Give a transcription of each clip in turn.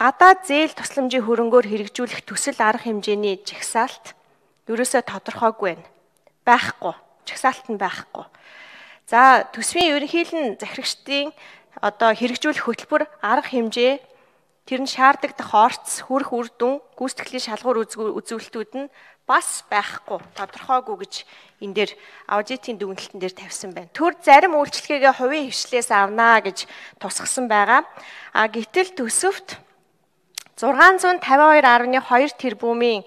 гадаад зээл тусламжийн хөрөнгөөр хэрэгжүүлэх төсөл арга хэмжээний жагсаалт ерөөсөө тодорхойгүй байна. Байхгүй. Жагсаалт нь байхгүй. За төсвийн ерөнхийлөн захирагчдын одоо хэрэгжүүлэх хөтөлбөр арга хэмжээ тэр нь шаардлагадах орц, хөрөх үр дүн, гүйцэтгэлийн шалгуур үзүүлэлтүүд нь бас байхгүй, тодорхойгүй гэж энэ дээр аудитын дүгнэлтэн дээр тавьсан байна. Төр зарим үйлчлэгээ хувийн хвшлээс авнаа гэж тусгасан байгаа. А гítэл төсөвт 652.2 тэрбумын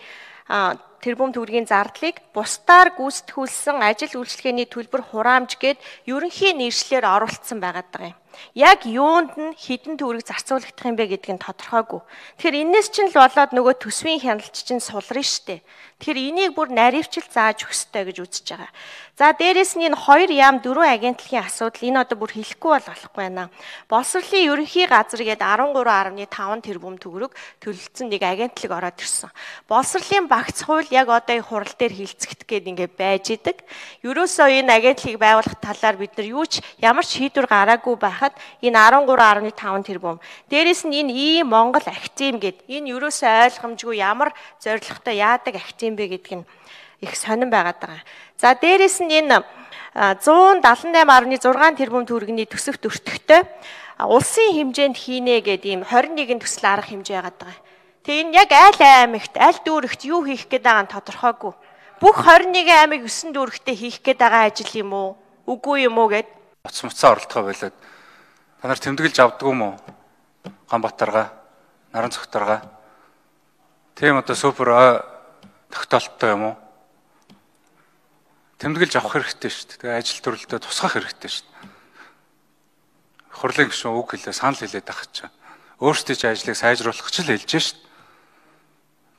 тэр бүм төврийн зардлыг бусдаар гүйцэтгүүлсэн ажил үйлчлэгээний төлбөр хураамж гээд ерөнхий нэршлэр оруулсан байгаа юм. Яг юунд нь хідэн төврөг зарцуулагдах юм бэ гэдгийг тодорхойгүй. Тэгэхээр энэс чинь л болоод нөгөө төсвийн хяналт чинь сулрна шүү дээ. Тэгэхээр энийг бүр наривчл зааж өгөх ёстой гэж үзэж байгаа. За дээрэс нь энэ хоёр яам дөрвөн агентлагийн асуудал энэ одоо бүр хэлэхгүй бол болохгүй байна. Боловсролын ерөнхий газар гээд 13.5 тэрбум төгрөг төлөлдсөн нэг агентлаг ороод ирсэн. Боловсролын багц хууль яг одоо энэ хурал дээр хилцэгдэх гээд ингээ байж идэг. Ерөөсөө энэ агентлыг байгуулах талаар бид нар юу ч ямар ч шийдвэр гараагүй байхад энэ 13.5 тэрбум. Дээрээс нь энэ ий Монгол актив гээд энэ ерөөсөө ойлгомжгүй ямар зорилготой яадаг актив бэ гэдг нь их сонирн байгаад байгаа. За дээрээс нь энэ 178.6 тэрбум төгрөгийн төсөвт өртөгтэй улсын хэмжээнд хийнэ гэдэг ийм 21 төсөл арга хэмжээ байгаа. Тэг энэ яг аль аймагт, аль дүүрэгт юу хийх гээд байгаа нь тодорхойгүй. Бүх 21 аймаг 9 дүүрэгтээ хийх гээд байгаа ажил юм уу? Үгүй юм уу гэд. Уц муцаа оролдохоо болоод та нар тэмдэглэж авдгүй юм уу? Ганбатарга, Наранцогторга. Тийм одоо супер тогтоолттой юм уу? Тэмдэглэж авах хэрэгтэй шүү дээ. Тэгээ ажил төрөлдөө тусгах хэрэгтэй шүү дээ. Хурлын гишүүн үг хэлээ, санал хэлээд авах чинь өөрсдөө ч ажлыг сайжруулах ч л хэлж шít.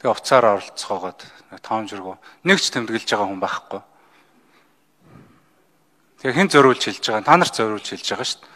Тэгээ уцаар оролцоогоод тоон жиргөө нэг ч тэмдэглэж байгаа хүн байхгүй. Тэгээ хэн зориулж хэлж байгаа? Та нарт зориулж хэлж байгаа шүү дээ.